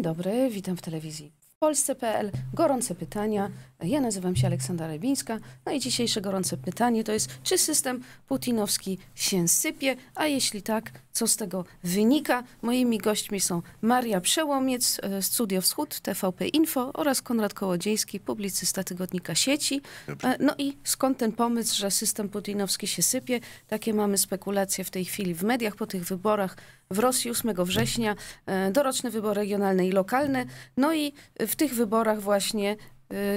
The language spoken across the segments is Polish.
Dzień dobry, witam w telewizji w polsce.pl. Gorące pytania. Ja nazywam się Aleksandra Rybińska. No i dzisiejsze gorące pytanie to jest, czy system putinowski się sypie, a jeśli tak, co z tego wynika. Moimi gośćmi są Maria Przełomiec, e, Studio Wschód, TVP Info oraz Konrad Kołodziejski, publicysta tygodnika sieci. E, no i skąd ten pomysł, że system putinowski się sypie? Takie mamy spekulacje w tej chwili w mediach po tych wyborach w Rosji 8 września, e, doroczne wybory regionalne i lokalne. No i w tych wyborach właśnie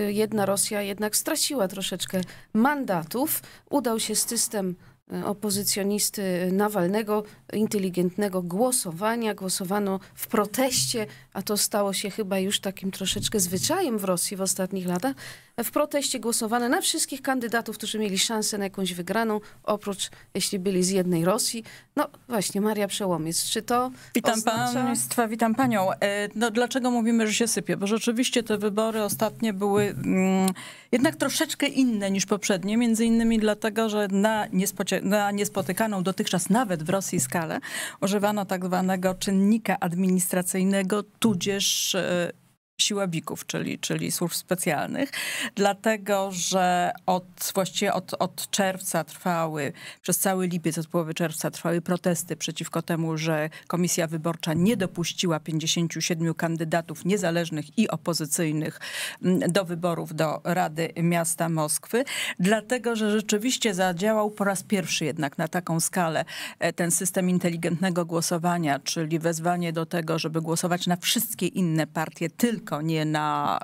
jedna Rosja jednak straciła troszeczkę mandatów. Udał się system opozycjonisty Nawalnego, inteligentnego głosowania. Głosowano w proteście, a to stało się chyba już takim troszeczkę zwyczajem w Rosji w ostatnich latach. W proteście głosowano na wszystkich kandydatów, którzy mieli szansę na jakąś wygraną, oprócz jeśli byli z jednej Rosji. No właśnie, Maria Przełomiec, czy to Witam oznacza... Państwa, witam Panią. E, no, dlaczego mówimy, że się sypie? Bo rzeczywiście te wybory ostatnie były mm, jednak troszeczkę inne niż poprzednie, między innymi dlatego, że na niespodziewanie na niespotykaną dotychczas nawet w Rosji skalę używano tak zwanego czynnika administracyjnego, tudzież e, siłabików, czyli, czyli służb specjalnych, dlatego że od, właściwie od, od czerwca trwały, przez cały lipiec, od połowy czerwca trwały protesty przeciwko temu, że Komisja Wyborcza nie dopuściła 57 kandydatów niezależnych i opozycyjnych mm, do wyborów do Rady Miasta Moskwy, dlatego że rzeczywiście zadziałał po raz pierwszy jednak na taką skalę e, ten system inteligentnego głosowania, czyli wezwanie do tego, żeby głosować na wszystkie inne partie, tylko tylko nie na,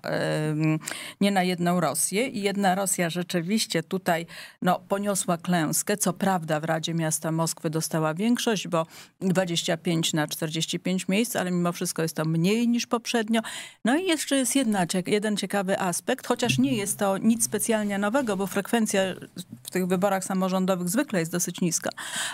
nie na jedną Rosję. I jedna Rosja rzeczywiście tutaj no, poniosła klęskę. Co prawda w Radzie Miasta Moskwy dostała większość, bo 25 na 45 miejsc, ale mimo wszystko jest to mniej niż poprzednio. No i jeszcze jest jedna, jeden ciekawy aspekt, chociaż nie jest to nic specjalnie nowego, bo frekwencja w tych wyborach samorządowych zwykle jest dosyć niska,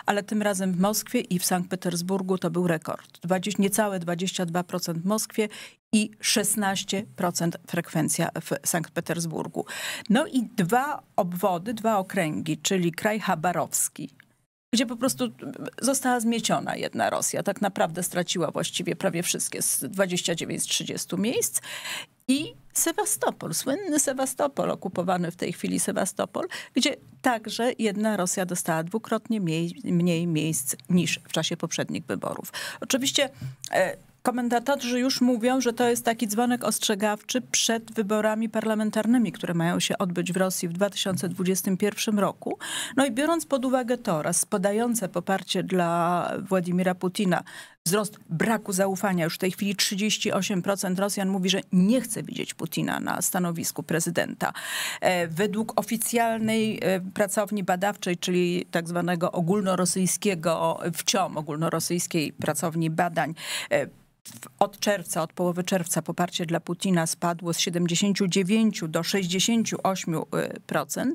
ale tym razem w Moskwie i w Sankt Petersburgu to był rekord. 20, niecałe 22% w Moskwie i 16% frekwencja w Sankt Petersburgu. No i dwa obwody, dwa okręgi, czyli kraj Chabarowski, gdzie po prostu została zmieciona jedna Rosja. Tak naprawdę straciła właściwie prawie wszystkie, z 29 z 30 miejsc. I Sewastopol, słynny Sewastopol, okupowany w tej chwili Sewastopol, gdzie także jedna Rosja dostała dwukrotnie mniej, mniej miejsc niż w czasie poprzednich wyborów. Oczywiście e, komentatorzy już mówią, że to jest taki dzwonek ostrzegawczy przed wyborami parlamentarnymi, które mają się odbyć w Rosji w 2021 roku. No i biorąc pod uwagę to oraz podające poparcie dla Władimira Putina wzrost braku zaufania. Już w tej chwili 38% Rosjan mówi, że nie chce widzieć Putina na stanowisku prezydenta. E, według oficjalnej e, pracowni badawczej, czyli tak zwanego ogólnorosyjskiego, wciąż ogólnorosyjskiej pracowni badań, e, od czerwca, od połowy czerwca poparcie dla Putina spadło z 79 do 68%.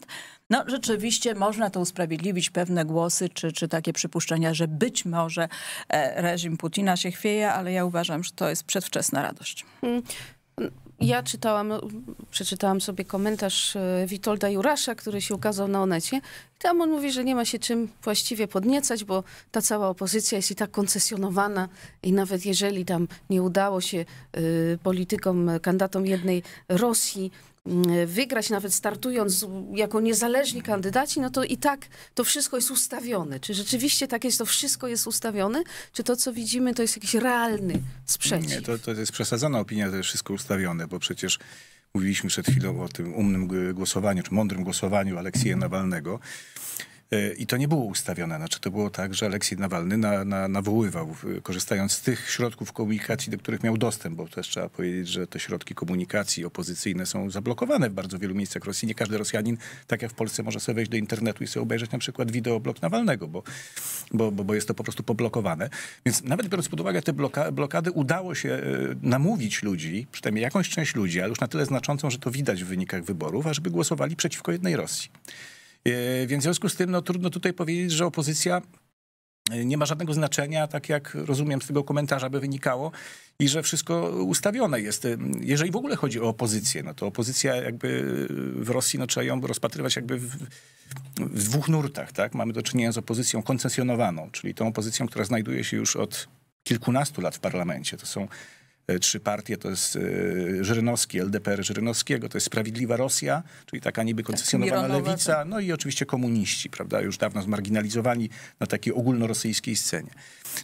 No rzeczywiście można to usprawiedliwić, pewne głosy czy, czy takie przypuszczenia, że być może e, reżim Putina się chwieje, ale ja uważam, że to jest przedwczesna radość. Mm, ja czytałam, przeczytałam sobie komentarz e, Witolda Jurasza, który się ukazał na Onecie. tam on mówi, że nie ma się czym właściwie podniecać, bo ta cała opozycja jest i tak koncesjonowana i nawet jeżeli tam nie udało się e, politykom, kandydatom jednej Rosji Y, wygrać, nawet startując jako niezależni kandydaci, no to i tak to wszystko jest ustawione. Czy rzeczywiście tak jest, to wszystko jest ustawione? Czy to, co widzimy, to jest jakiś realny sprzeciw? Nie, to, to jest przesadzona opinia, to jest wszystko ustawione, bo przecież mówiliśmy przed chwilą o tym umnym głosowaniu, czy mądrym głosowaniu Aleksieja Nawalnego. E, I to nie było ustawione. Znaczy, to było tak, że Aleksiej Nawalny na, na, nawoływał, korzystając z tych środków komunikacji, do których miał dostęp, bo też trzeba powiedzieć, że te środki komunikacji opozycyjne są zablokowane w bardzo wielu miejscach Rosji. Nie każdy Rosjanin, tak jak w Polsce, może sobie wejść do internetu i sobie obejrzeć na przykład wideoblok Nawalnego, bo, bo, bo, bo jest to po prostu poblokowane. Więc nawet biorąc pod uwagę te bloka, blokady, udało się e, namówić ludzi, przynajmniej jakąś część ludzi, ale już na tyle znaczącą, że to widać w wynikach wyborów, ażeby głosowali przeciwko jednej Rosji. E, więc w związku z tym no, trudno tutaj powiedzieć, że opozycja e, nie ma żadnego znaczenia, tak jak rozumiem z tego komentarza by wynikało, i że wszystko ustawione jest. E, jeżeli w ogóle chodzi o opozycję, no to opozycja jakby w Rosji, no trzeba ją rozpatrywać jakby w, w dwóch nurtach, tak? Mamy do czynienia z opozycją koncesjonowaną, czyli tą opozycją, która znajduje się już od kilkunastu lat w parlamencie. To są E, trzy partie, to jest e, Żyrynowski, LDPR Żyrynowskiego, to jest Sprawiedliwa Rosja, czyli taka niby tak, koncesjonowana tak, lewica, no i oczywiście komuniści, prawda, już dawno zmarginalizowani na takiej ogólnorosyjskiej scenie.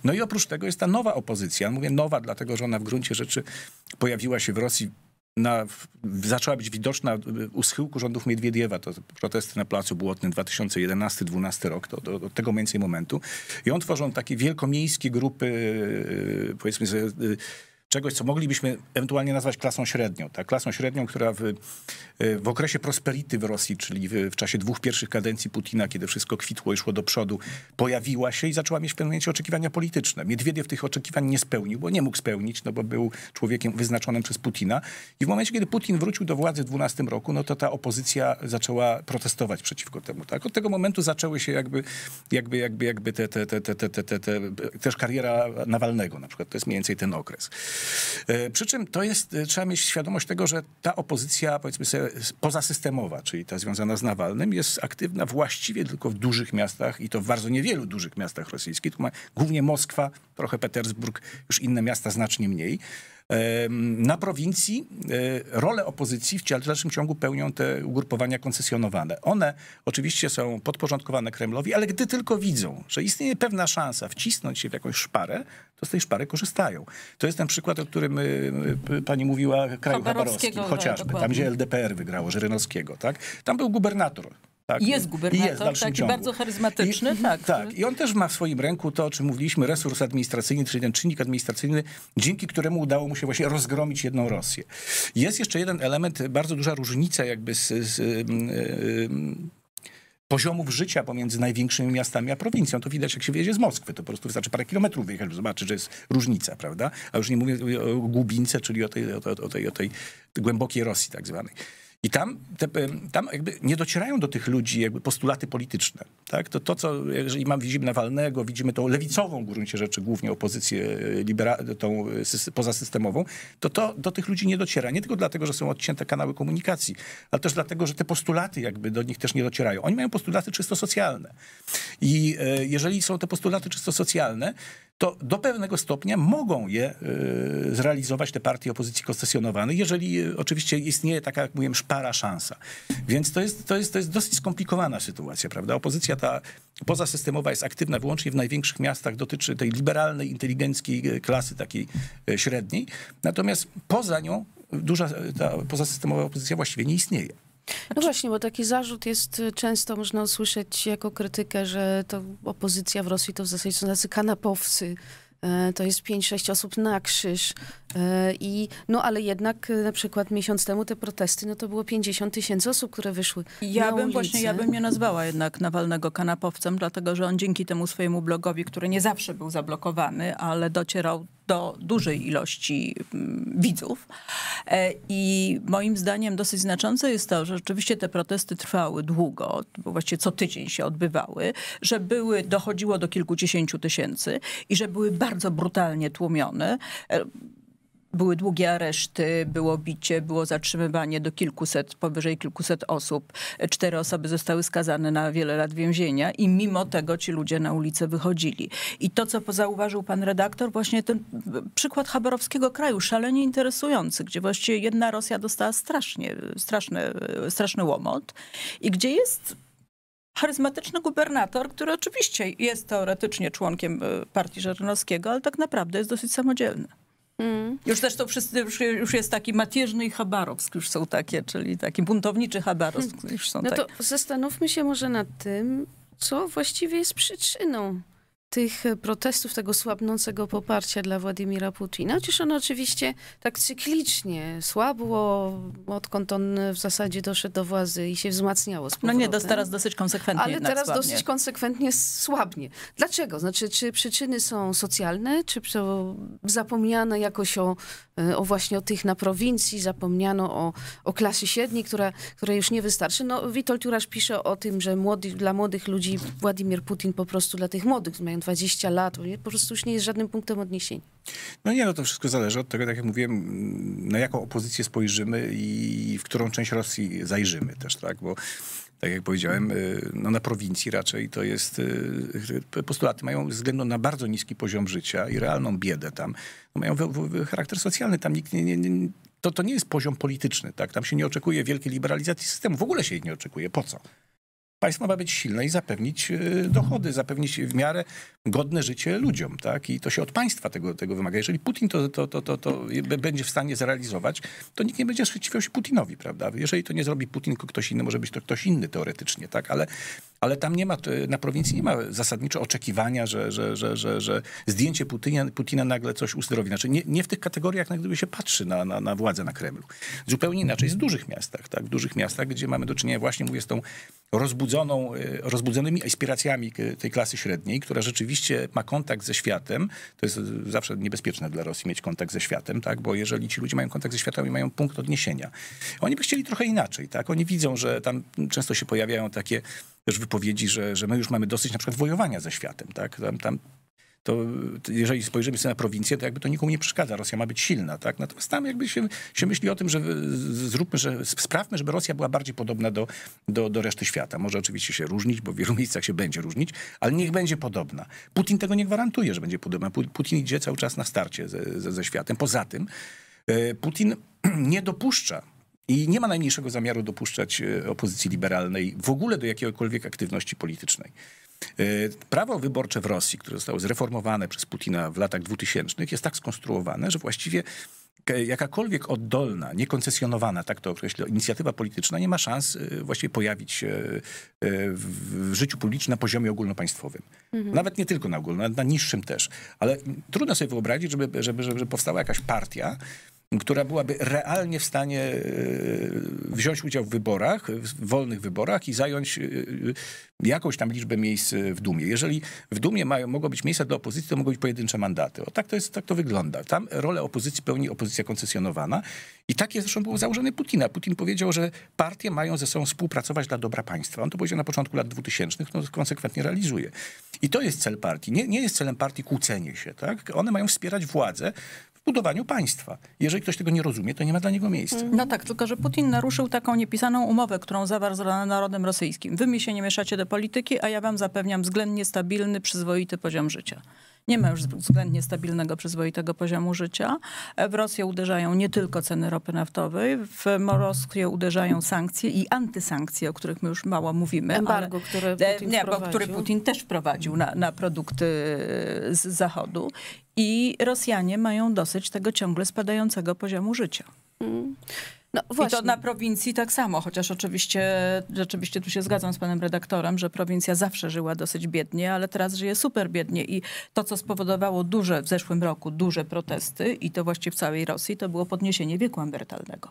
No i oprócz tego jest ta nowa opozycja, mówię nowa, dlatego że ona w gruncie rzeczy pojawiła się w Rosji na, zaczęła być widoczna e, u schyłku rządów Miedwiediewa, to protesty na Placu Błotnym 2011-12 rok, to, do, tego mniej momentu. I on tworzą takie wielkomiejskie grupy, powiedzmy sobie, czegoś, co moglibyśmy ewentualnie nazwać klasą średnią. Tak? Klasą średnią, która w, e, w okresie prosperity w Rosji, czyli w, w, czasie dwóch pierwszych kadencji Putina, kiedy wszystko kwitło i szło do przodu, pojawiła się i zaczęła mieć w pewnym momencie oczekiwania polityczne. Miedwiediew tych oczekiwań nie spełnił, bo nie mógł spełnić, no bo był człowiekiem wyznaczonym przez Putina. I w momencie, kiedy Putin wrócił do władzy w 2012 roku, no to ta opozycja zaczęła protestować przeciwko temu. Tak? Od tego momentu zaczęły się jakby, jakby, jakby, jakby te, te, te, te, te, te, te też kariera Nawalnego na przykład. To jest mniej więcej ten okres. E, przy czym to jest, e, trzeba mieć świadomość tego, że ta opozycja, powiedzmy sobie, pozasystemowa, czyli ta związana z Nawalnym, jest aktywna właściwie tylko w dużych miastach i to w bardzo niewielu dużych miastach rosyjskich. Tu ma głównie Moskwa, trochę Petersburg, już inne miasta znacznie mniej. Na prowincji e, rolę opozycji w dalszym ciągu pełnią te ugrupowania koncesjonowane. One oczywiście są podporządkowane Kremlowi, ale gdy tylko widzą, że istnieje pewna szansa wcisnąć się w jakąś szparę, to z tej szpary korzystają. To jest ten przykład, o którym y, y, y, pani mówiła, kraju Chabarowskiego, tak, chociażby, tam gdzie LDPR wygrało, Żyrynowskiego, tak? Tam był gubernator tak? Jest gubernator, jest taki ciągu. bardzo charyzmatyczny. I, tak, tak. I on też ma w swoim ręku to, o czym mówiliśmy, resurs administracyjny, czyli ten czynnik administracyjny, dzięki któremu udało mu się właśnie rozgromić jedną Rosję. Jest jeszcze jeden element, bardzo duża różnica jakby z, z, z poziomów życia pomiędzy największymi miastami a prowincją. To widać, jak się wyjedzie z Moskwy. To po prostu wystarczy parę kilometrów wyjechać, zobaczy, że jest różnica, prawda? A już nie mówię o Głubince, czyli o tej, o tej, o tej, o tej głębokiej Rosji tak zwanej. I tam, te, tam jakby nie docierają do tych ludzi jakby postulaty polityczne. Tak? To, to, co, jeżeli mam, widzimy Nawalnego, widzimy tą lewicową w gruncie rzeczy, głównie opozycję e, libera, e, tą e, pozasystemową, to to do tych ludzi nie dociera. Nie tylko dlatego, że są odcięte kanały komunikacji, ale też dlatego, że te postulaty jakby do nich też nie docierają. Oni mają postulaty czysto socjalne. I jeżeli są te postulaty czysto socjalne, to do pewnego stopnia mogą je y, zrealizować te partie opozycji koncesjonowanej, jeżeli y, oczywiście istnieje taka, jak mówiłem, szpara szansa. Więc to jest, to jest, to jest dosyć skomplikowana sytuacja, prawda? Opozycja ta pozasystemowa jest aktywna wyłącznie w największych miastach, dotyczy tej liberalnej, inteligenckiej y, klasy takiej średniej, natomiast poza nią duża ta pozasystemowa opozycja właściwie nie istnieje. No właśnie, bo taki zarzut jest y, często można usłyszeć jako krytykę, że to opozycja w Rosji to w zasadzie są tacy kanapowcy, e, to jest 5-6 osób na krzyż. E, I, no ale jednak e, na przykład miesiąc temu te protesty, no to było 50 tysięcy osób, które wyszły Ja bym ulicę. właśnie, ja bym nie nazwała jednak Nawalnego kanapowcem, dlatego że on dzięki temu swojemu blogowi, który nie zawsze był zablokowany, ale docierał do dużej ilości mm, widzów. E, I moim zdaniem dosyć znaczące jest to, że rzeczywiście te protesty trwały długo, bo właściwie co tydzień się odbywały, że były, dochodziło do kilkudziesięciu tysięcy i że były bardzo brutalnie tłumione były długie areszty, było bicie, było zatrzymywanie do kilkuset, powyżej kilkuset osób. Cztery osoby zostały skazane na wiele lat więzienia i mimo tego ci ludzie na ulicę wychodzili. I to, co zauważył pan redaktor, właśnie ten przykład haberowskiego kraju, szalenie interesujący, gdzie właściwie jedna Rosja dostała strasznie, straszny, straszny łomot i gdzie jest charyzmatyczny gubernator, który oczywiście jest teoretycznie członkiem e, partii Żernowskiego, ale tak naprawdę jest dosyć samodzielny. Mm. Już zresztą wszyscy, już, już jest taki matieżny i Chabarowsk już są takie, czyli taki buntowniczy Chabarowsk mm. już są No takie. to zastanówmy się może nad tym, co właściwie jest przyczyną tych e, protestów, tego słabnącego poparcia dla Władimira Putina. Chociaż ono oczywiście tak cyklicznie słabło, odkąd on w zasadzie doszedł do władzy i się wzmacniało. no nie, teraz dosyć konsekwentnie. Ale teraz słabnie. dosyć konsekwentnie słabnie. Dlaczego? Znaczy, czy przyczyny są socjalne, czy zapomniano jakoś o, e, o właśnie o tych na prowincji, zapomniano o, o klasie średniej, która, która już nie wystarczy. No, Witold Juraż pisze o tym, że młody, dla młodych ludzi Władimir Putin po prostu dla tych młodych mają mają 20 lat, po prostu już nie jest żadnym punktem odniesienia. No nie, no to wszystko zależy od tego, tak jak mówiłem, na jaką opozycję spojrzymy i w którą część Rosji zajrzymy też, tak, bo tak jak powiedziałem, y, no na prowincji raczej to jest, y, postulaty mają względu na bardzo niski poziom życia i realną biedę tam, no mają charakter socjalny, tam nikt nie, nie, nie to, to nie jest poziom polityczny, tak, tam się nie oczekuje wielkiej liberalizacji systemu, w ogóle się jej nie oczekuje, po co? Państwo ma być silne i zapewnić e, dochody, zapewnić w miarę godne życie ludziom, tak? I to się od państwa tego, tego wymaga. Jeżeli Putin to, to, to, to, to będzie w stanie zrealizować, to nikt nie będzie sprzeciwiał się Putinowi, prawda? Jeżeli to nie zrobi Putin, ktoś inny, może być to ktoś inny teoretycznie, tak? Ale ale tam nie ma, na prowincji nie ma zasadniczo oczekiwania, że, że, że, że, że zdjęcie Putina, Putina nagle coś uzdrowi. Znaczy nie, nie w tych kategoriach, na gdyby się patrzy na, na, na władzę na Kremlu. Zupełnie inaczej w dużych miastach, tak? W dużych miastach, gdzie mamy do czynienia właśnie, mówię, z tą rozbudzoną, e, rozbudzonymi aspiracjami tej klasy średniej, która rzeczywiście ma kontakt ze światem. To jest zawsze niebezpieczne dla Rosji mieć kontakt ze światem, tak? bo jeżeli ci ludzie mają kontakt ze światem i mają punkt odniesienia, oni by chcieli trochę inaczej. Tak? Oni widzą, że tam często się pojawiają takie też wypowiedzi, że, że my już mamy dosyć na przykład wojowania ze światem, tak? Tam, tam to jeżeli spojrzymy sobie na prowincję, to jakby to nikomu nie przeszkadza. Rosja ma być silna, tak? Natomiast tam jakby się, się myśli o tym, że zróbmy, że sprawmy, żeby Rosja była bardziej podobna do, do, do reszty świata. Może oczywiście się różnić, bo w wielu miejscach się będzie różnić, ale niech będzie podobna. Putin tego nie gwarantuje, że będzie podobna. Putin idzie cały czas na starcie ze, ze, ze światem. Poza tym e, Putin nie dopuszcza i nie ma najmniejszego zamiaru dopuszczać e, opozycji liberalnej w ogóle do jakiejkolwiek aktywności politycznej. E, prawo wyborcze w Rosji, które zostało zreformowane przez Putina w latach 2000, jest tak skonstruowane, że właściwie jakakolwiek oddolna, niekoncesjonowana, tak to określę, inicjatywa polityczna nie ma szans e, właściwie pojawić się w życiu publicznym na poziomie ogólnopaństwowym. Mhm. Nawet nie tylko na ogólnym, na niższym też. Ale trudno sobie wyobrazić, żeby, żeby, żeby powstała jakaś partia, która byłaby realnie w stanie e, wziąć udział w wyborach, w wolnych wyborach i zająć e, jakąś tam liczbę miejsc w Dumie. Jeżeli w Dumie mają, mogą być miejsca dla opozycji, to mogą być pojedyncze mandaty. O tak to jest, tak to wygląda. Tam rolę opozycji pełni opozycja koncesjonowana i takie zresztą było założone Putina. Putin powiedział, że partie mają ze sobą współpracować dla dobra państwa. On to powiedział na początku lat 2000, no konsekwentnie realizuje. I to jest cel partii. Nie, nie jest celem partii kłócenie się, tak? One mają wspierać władzę budowaniu państwa. Jeżeli ktoś tego nie rozumie, to nie ma dla niego miejsca. No tak, tylko że Putin naruszył taką niepisaną umowę, którą zawarł z narodem rosyjskim. Wy mi się nie mieszacie do polityki, a ja wam zapewniam względnie stabilny, przyzwoity poziom życia. Nie ma już względnie stabilnego, przyzwoitego poziomu życia. W Rosję uderzają nie tylko ceny ropy naftowej, w Rosję uderzają sankcje i antysankcje, o których my już mało mówimy. Embargo, które e, Putin nie, Bo, który Putin też wprowadził na, na produkty z Zachodu. I Rosjanie mają dosyć tego ciągle spadającego poziomu życia. Mm. No, I to na prowincji tak samo, chociaż oczywiście rzeczywiście tu się zgadzam z panem redaktorem, że prowincja zawsze żyła dosyć biednie, ale teraz żyje super biednie i to, co spowodowało duże w zeszłym roku duże protesty i to właściwie w całej Rosji, to było podniesienie wieku emerytalnego.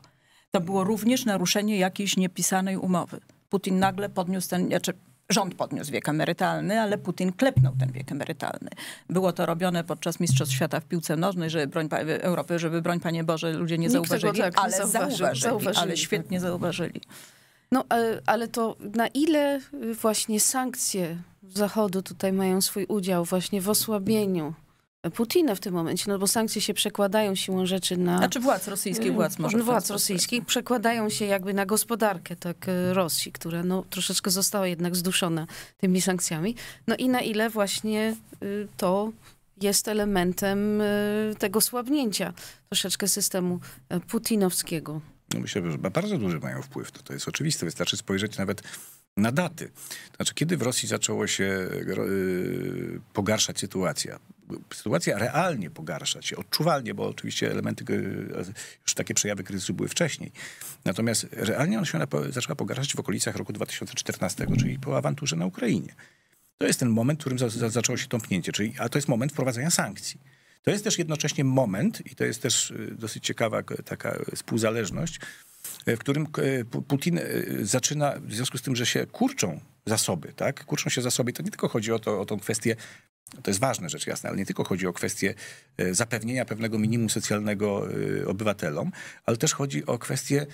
To było również naruszenie jakiejś niepisanej umowy. Putin nagle podniósł ten, znaczy Rząd podniósł wiek emerytalny, ale Putin klepnął ten wiek emerytalny. Było to robione podczas Mistrzostw Świata w piłce nożnej, żeby broń Europy, żeby broń Panie Boże ludzie nie zauważyli, tak, ale zauważyli, zauważyli, zauważyli, ale świetnie zauważyli. No, ale, ale to na ile właśnie sankcje Zachodu tutaj mają swój udział właśnie w osłabieniu Putina w tym momencie, no bo sankcje się przekładają siłą rzeczy na... Znaczy władz rosyjskich, e, władz może. Władz rosyjskich przekładają się jakby na gospodarkę tak e, Rosji, która no, troszeczkę została jednak zduszona tymi sankcjami. No i na ile właśnie e, to jest elementem tego słabnięcia troszeczkę systemu putinowskiego. No myślę, że bardzo duży mają wpływ. To, to jest oczywiste. Wystarczy spojrzeć nawet na daty. Znaczy, kiedy w Rosji zaczęło się e, pogarszać sytuacja? Sytuacja realnie pogarsza się, odczuwalnie, bo oczywiście elementy, e, już takie przejawy kryzysu były wcześniej. Natomiast realnie ona się zaczęła pogarszać w okolicach roku 2014, czyli po awanturze na Ukrainie. To jest ten moment, w którym za, za, zaczęło się tąpnięcie, czyli, a to jest moment wprowadzenia sankcji. To jest też jednocześnie moment, i to jest też y, dosyć ciekawa taka y, współzależność, y, w którym Putin zaczyna, w związku z tym, że się kurczą zasoby, tak? Kurczą się zasoby. I to nie tylko chodzi o, to, o tą kwestię to jest ważne, rzecz jasna, ale nie tylko chodzi o kwestię zapewnienia pewnego minimum socjalnego obywatelom, ale też chodzi o kwestię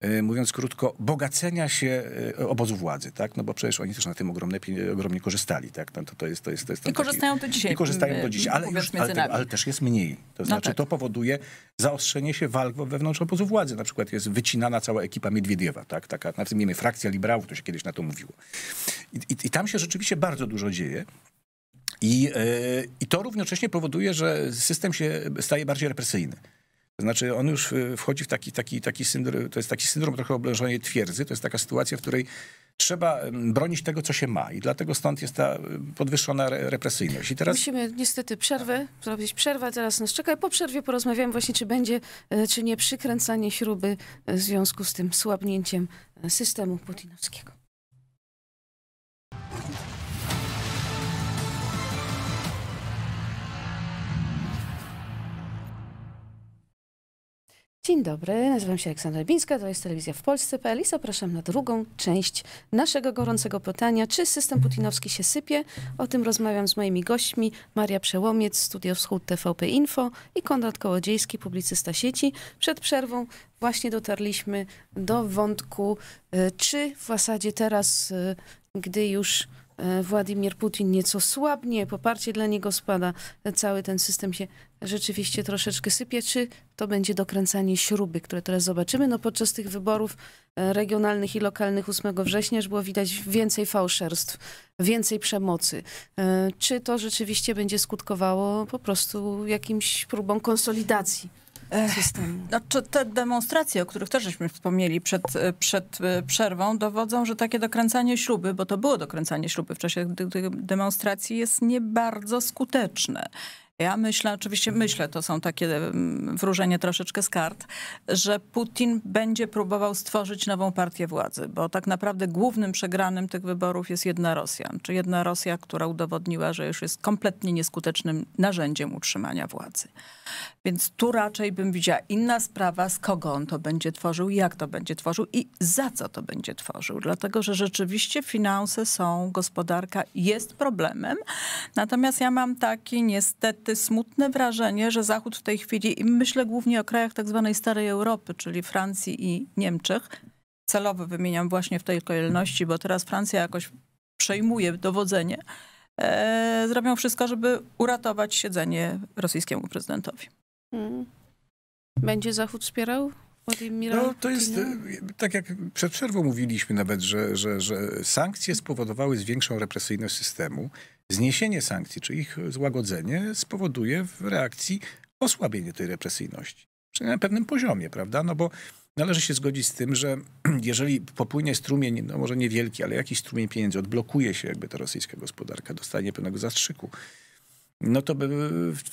E, mówiąc krótko, bogacenia się e, obozu władzy, tak? No bo przecież oni też na tym ogromne, ogromnie korzystali, tak? No to, to jest, to jest, to jest I korzystają taki, dzisiaj. I korzystają do e, dzisiaj, ale, już, ale, ale, też jest mniej. To no znaczy, no tak. to powoduje zaostrzenie się walk wewnątrz obozu władzy. Na przykład jest wycinana cała ekipa Miedwiediewa, tak? Taka, na tym, nie frakcja liberałów, to się kiedyś na to mówiło. I, i, i tam się rzeczywiście bardzo dużo dzieje. I, yy, I to równocześnie powoduje, że system się staje bardziej represyjny znaczy on już y, wchodzi w taki, taki, taki syndrom, to jest taki syndrom trochę oblężonej twierdzy, to jest taka sytuacja, w której trzeba bronić tego, co się ma i dlatego stąd jest ta y, podwyższona represyjność. I teraz... Musimy niestety przerwę, zrobić przerwę, teraz nas czeka. Po przerwie porozmawiamy właśnie, czy będzie, e, czy nie przykręcanie śruby w związku z tym słabnięciem e, systemu putinowskiego. Dzień dobry, nazywam się Aleksandra Bińska, to jest telewizja w Polsce.pl i zapraszam na drugą część naszego gorącego pytania, czy system putinowski się sypie? O tym rozmawiam z moimi gośćmi, Maria Przełomiec, Studio Wschód TVP Info i Konrad Kołodziejski, publicysta sieci. Przed przerwą właśnie dotarliśmy do wątku, y, czy w zasadzie teraz, y, gdy już E, Władimir Putin nieco słabnie, poparcie dla niego spada, e, cały ten system się rzeczywiście troszeczkę sypie. Czy to będzie dokręcanie śruby, które teraz zobaczymy? No podczas tych wyborów e, regionalnych i lokalnych 8 września było widać więcej fałszerstw, więcej przemocy. Czy to rzeczywiście będzie skutkowało po prostu jakimś próbą konsolidacji systemu. No, czy te demonstracje, o których też żeśmy wspomnieli przed, e, przed e, przerwą, dowodzą, że takie dokręcanie śruby, bo to było dokręcanie śruby w czasie demonstracji, jest nie bardzo skuteczne. Ja myślę, oczywiście mhm. myślę, to są takie mm, wróżenie troszeczkę z kart, że Putin będzie próbował stworzyć nową partię władzy, bo tak naprawdę głównym przegranym tych wyborów jest jedna Rosja, czy jedna Rosja, która udowodniła, że już jest kompletnie nieskutecznym narzędziem utrzymania władzy. Więc tu raczej bym widziała inna sprawa, z kogo on to będzie tworzył, jak to będzie tworzył i za co to będzie tworzył, dlatego że rzeczywiście finanse są, gospodarka jest problemem, natomiast ja mam taki niestety niestety smutne wrażenie, że Zachód w tej chwili, i myślę głównie o krajach tak zwanej Starej Europy, czyli Francji i Niemczech, celowo wymieniam właśnie w tej kolejności, bo teraz Francja jakoś przejmuje dowodzenie, e, zrobią wszystko, żeby uratować siedzenie rosyjskiemu prezydentowi. Hmm. Będzie Zachód wspierał no, to jest, e, tak jak przed przerwą mówiliśmy nawet, że, że, że sankcje spowodowały zwiększoną represyjność systemu. Zniesienie sankcji czy ich złagodzenie spowoduje w reakcji osłabienie tej represyjności. Przynajmniej na pewnym poziomie, prawda? No bo należy się zgodzić z tym, że jeżeli popłynie strumień, no może niewielki, ale jakiś strumień pieniędzy, odblokuje się jakby ta rosyjska gospodarka, dostanie pewnego zastrzyku, no to, by,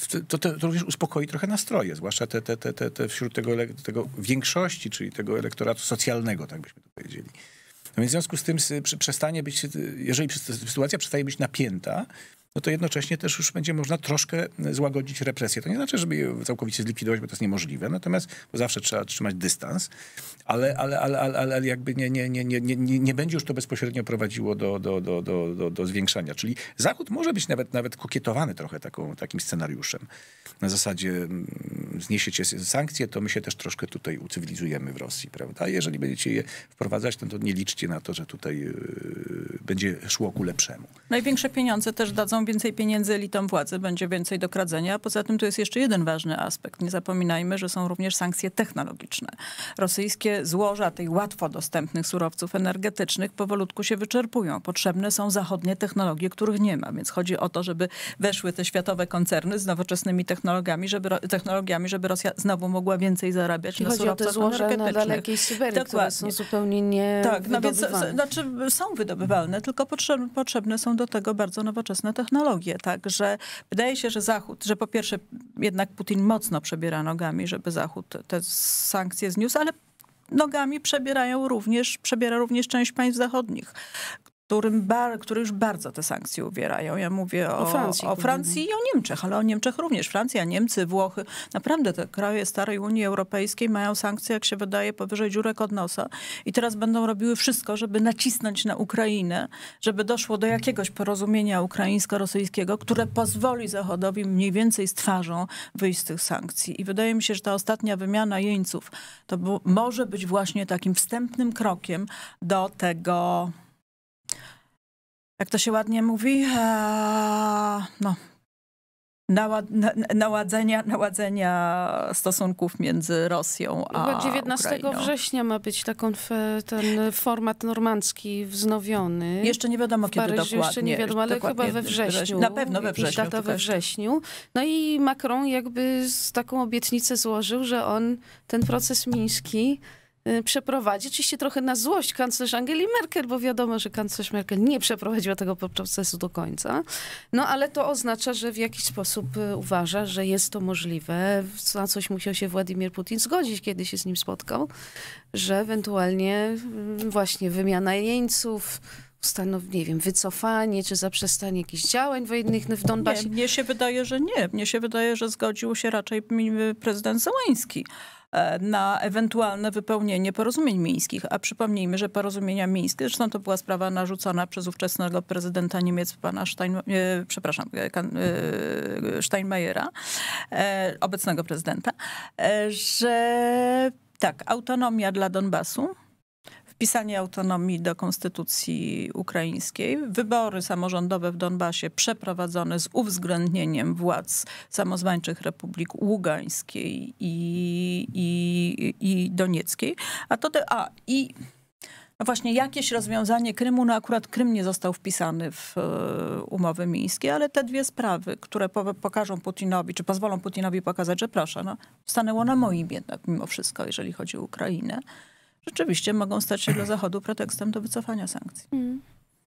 to, to, to również uspokoi trochę nastroje, zwłaszcza te, te, te, te, wśród tego, tego większości, czyli tego elektoratu socjalnego, tak byśmy to powiedzieli. No więc w związku z tym przestanie być, jeżeli sytuacja przestaje być napięta, no to jednocześnie też już będzie można troszkę złagodzić represję. To nie znaczy, żeby je całkowicie zlikwidować, bo to jest niemożliwe, natomiast zawsze trzeba trzymać dystans, ale, ale, ale, ale, ale jakby nie, nie, nie, nie, nie, nie będzie już to bezpośrednio prowadziło do, do, do, do, do, do zwiększania. Czyli Zachód może być nawet, nawet kokietowany trochę taką, takim scenariuszem. Na zasadzie mm, zniesiecie sankcje, to my się też troszkę tutaj ucywilizujemy w Rosji, prawda? Jeżeli będziecie je wprowadzać, to nie liczcie na to, że tutaj y, będzie szło ku lepszemu. Największe pieniądze też dadzą więcej pieniędzy elitom władzy, będzie więcej do kradzenia. Poza tym to jest jeszcze jeden ważny aspekt. Nie zapominajmy, że są również sankcje technologiczne. Rosyjskie złoża tych łatwo dostępnych surowców energetycznych powolutku się wyczerpują. Potrzebne są zachodnie technologie, których nie ma, więc chodzi o to, żeby weszły te światowe koncerny z nowoczesnymi technologiami, żeby, technologiami, żeby Rosja znowu mogła więcej zarabiać na surowcach energetycznych. na dalekiej Syberii, są zupełnie nie Tak, no więc, znaczy są wydobywalne, tylko potrzebne są do tego bardzo nowoczesne technologie technologie, tak, że wydaje się, że Zachód, że po pierwsze jednak Putin mocno przebiera nogami, żeby Zachód te sankcje zniósł, ale nogami przebierają również, przebiera również część państw zachodnich, którym bar, które już bardzo te sankcje uwierają. Ja mówię o, o Francji, o Francji i o Niemczech, ale o Niemczech również. Francja, Niemcy, Włochy. Naprawdę te kraje starej Unii Europejskiej mają sankcje, jak się wydaje, powyżej dziurek od nosa. I teraz będą robiły wszystko, żeby nacisnąć na Ukrainę, żeby doszło do jakiegoś porozumienia ukraińsko-rosyjskiego, które pozwoli Zachodowi mniej więcej z twarzą wyjść z tych sankcji. I wydaje mi się, że ta ostatnia wymiana jeńców to może być właśnie takim wstępnym krokiem do tego jak to się ładnie mówi, eee, no, naładzenia, naładzenia stosunków między Rosją a Chyba 19 Ukrainą. września ma być ta ten format normandzki wznowiony. Jeszcze nie wiadomo, kiedy Paryżu dokładnie. Jeszcze nie wiadomo, ale chyba we wrześniu. Na pewno we wrześniu. Data we tak. wrześniu. No i Macron jakby z taką obietnicę złożył, że on ten proces miński Y, przeprowadzi. Oczywiście trochę na złość kanclerz Angeli Merkel, bo wiadomo, że kanclerz Merkel nie przeprowadziła tego procesu do końca. No ale to oznacza, że w jakiś sposób y, uważa, że jest to możliwe. Na coś musiał się Władimir Putin zgodzić, kiedy się z nim spotkał, że ewentualnie y, właśnie wymiana jeńców, ustanów, nie wiem, wycofanie czy zaprzestanie jakichś działań wojennych w Donbasie? Nie, mnie się wydaje, że nie. Mnie się wydaje, że zgodził się raczej mm, prezydent Zełański. E, na ewentualne wypełnienie porozumień miejskich. A przypomnijmy, że porozumienia miejskie, zresztą to była sprawa narzucona przez ówczesnego prezydenta Niemiec, pana Stein, e, przepraszam, e, Steinmeiera, obecnego prezydenta, że tak, autonomia dla Donbasu, wpisanie autonomii do konstytucji ukraińskiej, wybory samorządowe w Donbasie przeprowadzone z uwzględnieniem władz samozwańczych republik Ługańskiej i, i, i Donieckiej, a to te, a i no właśnie jakieś rozwiązanie Krymu, no akurat Krym nie został wpisany w e, umowy mińskie, ale te dwie sprawy, które pokażą Putinowi, czy pozwolą Putinowi pokazać, że proszę, no, stanęło na moim jednak mimo wszystko, jeżeli chodzi o Ukrainę, rzeczywiście mogą stać się dla Zachodu pretekstem do wycofania sankcji. Mm.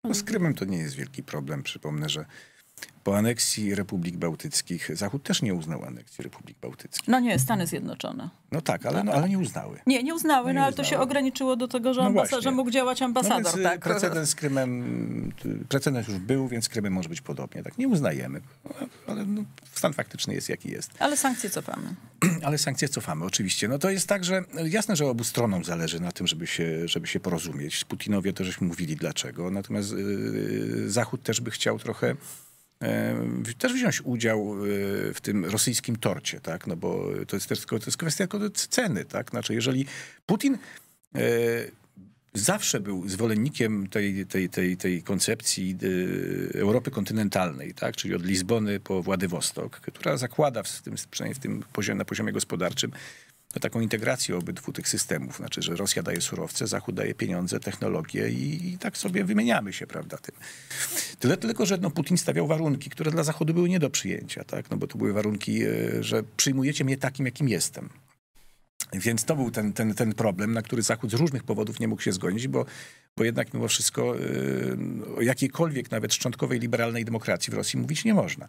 No z Krymem to nie jest wielki problem. Przypomnę, że po aneksji Republik Bałtyckich Zachód też nie uznał aneksji Republik Bałtyckich. No nie, Stany Zjednoczone. No tak, ale, no, ale nie uznały. Nie, nie uznały, no, nie no ale uznały. to się ograniczyło do tego, że, no ambasa- no że mógł działać ambasador. No więc, y, tak? Precedens z Krymem, precedens już był, więc z Krymem może być podobnie. Tak, nie uznajemy, ale no, stan faktyczny jest jaki jest. Ale sankcje cofamy. ale sankcje cofamy, oczywiście. No to jest tak, że jasne, że obu stronom zależy na tym, żeby się, żeby się porozumieć. Putinowie to żeśmy mówili dlaczego, natomiast yy, Zachód też by chciał trochę E, też wziąć udział e, w tym rosyjskim torcie, tak? No bo to jest też to jest kwestia ceny, tak? Znaczy, jeżeli Putin e, zawsze był zwolennikiem tej, tej, tej, tej koncepcji Europy kontynentalnej, tak? czyli od Lizbony po Władywostok, która zakłada w tym, przynajmniej w tym poziomie, na poziomie gospodarczym taką integrację obydwu tych systemów. Znaczy, że Rosja daje surowce, Zachód daje pieniądze, technologie i, i tak sobie wymieniamy się, prawda, tym. Tyle tylko, że no, Putin stawiał warunki, które dla Zachodu były nie do przyjęcia, tak? No bo to były warunki, e, że przyjmujecie mnie takim, jakim jestem. Więc to był ten, ten, ten problem, na który Zachód z różnych powodów nie mógł się zgodzić, bo bo jednak mimo wszystko y, o jakiejkolwiek nawet szczątkowej liberalnej demokracji w Rosji mówić nie można.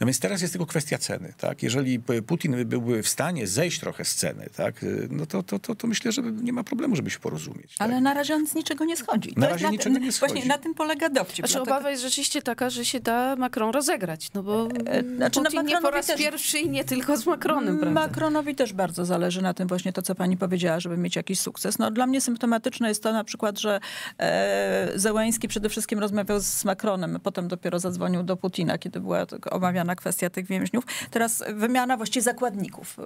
No więc teraz jest tylko kwestia ceny. Tak? Jeżeli Putin byłby w stanie zejść trochę z ceny, tak? Y, no to, to, to, to myślę, że nie ma problemu, żeby się porozumieć. Tak? Ale na razie on z niczego nie schodzi. Na to razie niczego nie schodzi. Właśnie na tym polega dowcip. Znaczy dlatego... obawa jest rzeczywiście taka, że się da Macron rozegrać, no bo e, e, znaczy, no Putin no nie po raz też... pierwszy i nie tylko z Macronem. Prawda? Macronowi też bardzo zależy na tym właśnie to, co pani powiedziała, żeby mieć jakiś sukces. No, dla mnie symptomatyczne jest to na przykład, że E, Zełański przede wszystkim rozmawiał z Macronem, potem dopiero zadzwonił do Putina, kiedy była omawiana kwestia tych więźniów. Teraz wymiana właściwie zakładników.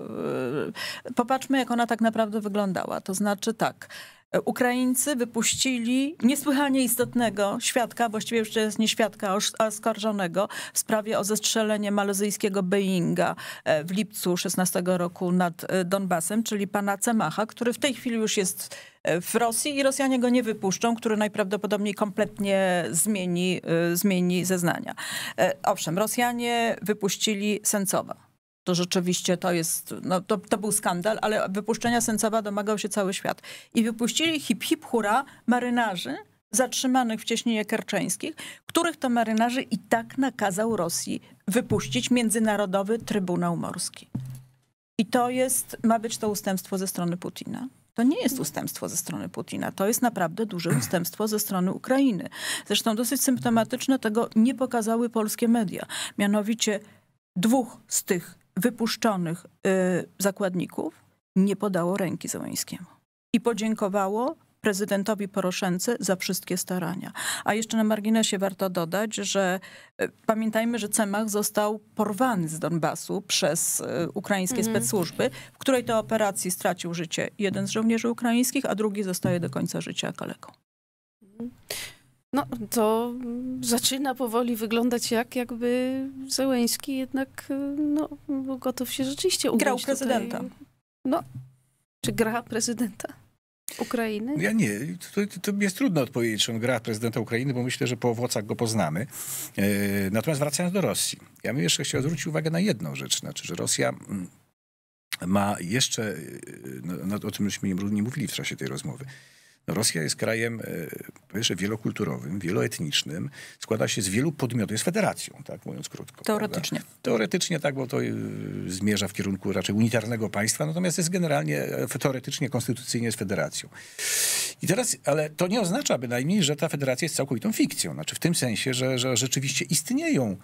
E, popatrzmy, jak ona tak naprawdę wyglądała. To znaczy tak, E, Ukraińcy wypuścili niesłychanie istotnego świadka, właściwie już jest nie świadka, a oskarżonego w sprawie o zestrzelenie malezyjskiego Boeinga e, w lipcu 16 roku nad e, Donbasem, czyli pana Cemacha, który w tej chwili już jest w Rosji i Rosjanie go nie wypuszczą, który najprawdopodobniej kompletnie zmieni, zmieni zeznania. Owszem, Rosjanie wypuścili Sencowa to rzeczywiście to jest, no to, to był skandal, ale wypuszczenia Sencowa domagał się cały świat. I wypuścili hip hip hura marynarzy zatrzymanych w cieśninie kerczeńskich, których to marynarzy i tak nakazał Rosji wypuścić Międzynarodowy Trybunał Morski. I to jest, ma być to ustępstwo ze strony Putina. To nie jest ustępstwo ze strony Putina, to jest naprawdę duże ustępstwo ze strony Ukrainy. Zresztą dosyć symptomatyczne tego nie pokazały polskie media. Mianowicie dwóch z tych wypuszczonych y, zakładników nie podało ręki Załońskiemu i podziękowało prezydentowi Poroszence za wszystkie starania. A jeszcze na marginesie warto dodać, że y, pamiętajmy, że Cemach został porwany z Donbasu przez y, ukraińskie mm. specsłużby, w której to operacji stracił życie jeden z żołnierzy ukraińskich, a drugi zostaje do końca życia kaleką. Mhm. No, to zaczyna powoli wyglądać jak jakby Zełęński jednak no, był gotów się rzeczywiście ugrać. Grał prezydenta. Tutaj. No, czy gra prezydenta? Ukrainy? Ja nie, to, to, to, jest trudno odpowiedzieć, czy on gra prezydenta Ukrainy, bo myślę, że po owocach go poznamy. Yy, natomiast wracając do Rosji, ja bym jeszcze chciał zwrócić uwagę na jedną rzecz, znaczy, że Rosja mm, ma jeszcze, e, no, no o tym już nie mówili w czasie tej rozmowy, Rosja jest krajem jeszcze wielokulturowym, wieloetnicznym, składa się z wielu podmiotów, jest federacją, tak mówiąc krótko. Teoretycznie. Prawda? Teoretycznie tak, bo to e, zmierza w kierunku raczej unitarnego państwa, natomiast jest generalnie, e, teoretycznie, konstytucyjnie jest federacją. I teraz, ale to nie oznacza bynajmniej, że ta federacja jest całkowitą fikcją. Znaczy w tym sensie, że, że rzeczywiście istnieją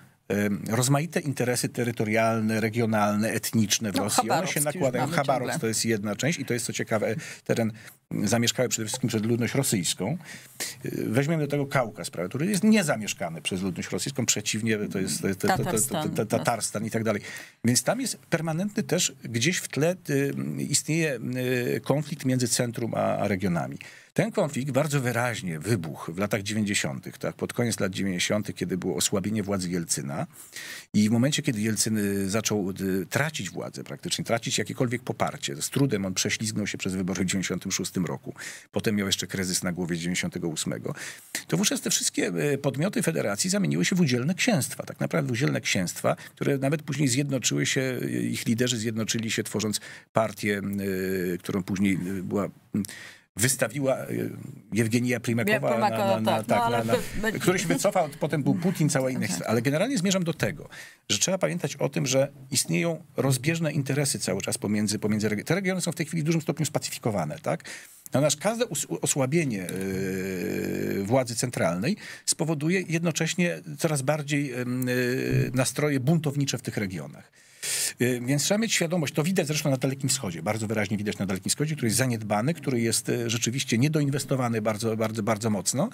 rozmaite interesy terytorialne, regionalne, etniczne w no, Rosji, one się nakładają. Chabarowsk to jest jedna część i to jest co ciekawe teren zamieszkały przede wszystkim przez ludność rosyjską. E, weźmiemy do tego Kaukaz, prawda, który jest niezamieszkany przez ludność rosyjską, przeciwnie, to jest Tatarstan i tak dalej. Więc tam jest permanentny też gdzieś w tle istnieje konflikt między centrum a regionami. Ten konflikt bardzo wyraźnie wybuchł w latach 90., tak, pod koniec lat 90., kiedy było osłabienie władzy Jelcyna i w momencie, kiedy Jelcyn zaczął y, tracić władzę praktycznie, tracić jakiekolwiek poparcie, z trudem on prześlizgnął się przez wybory w 96 roku, potem miał jeszcze kryzys na głowie 98, to wówczas te wszystkie y, podmioty federacji zamieniły się w udzielne księstwa, tak naprawdę udzielne księstwa, które nawet później zjednoczyły się, y, ich liderzy zjednoczyli się, tworząc partię, którą później była mm, wystawiła e, Jewgenia Primakowa, na, na, na, tak. tak, no, na, na, na, który się wycofał, potem był Putin, cała inna tak. historia. Ale generalnie zmierzam do tego, że trzeba pamiętać o tym, że istnieją rozbieżne interesy cały czas pomiędzy, pomiędzy regionami. Te regiony są w tej chwili w dużym stopniu spacyfikowane, tak? No Natomiast każde osłabienie e, władzy centralnej spowoduje jednocześnie coraz bardziej e, nastroje buntownicze w tych regionach. Y, więc trzeba mieć świadomość, to widać zresztą na Dalekim Wschodzie, bardzo wyraźnie widać na Dalekim Wschodzie, który jest zaniedbany, który jest y, rzeczywiście niedoinwestowany bardzo, bardzo, bardzo mocno.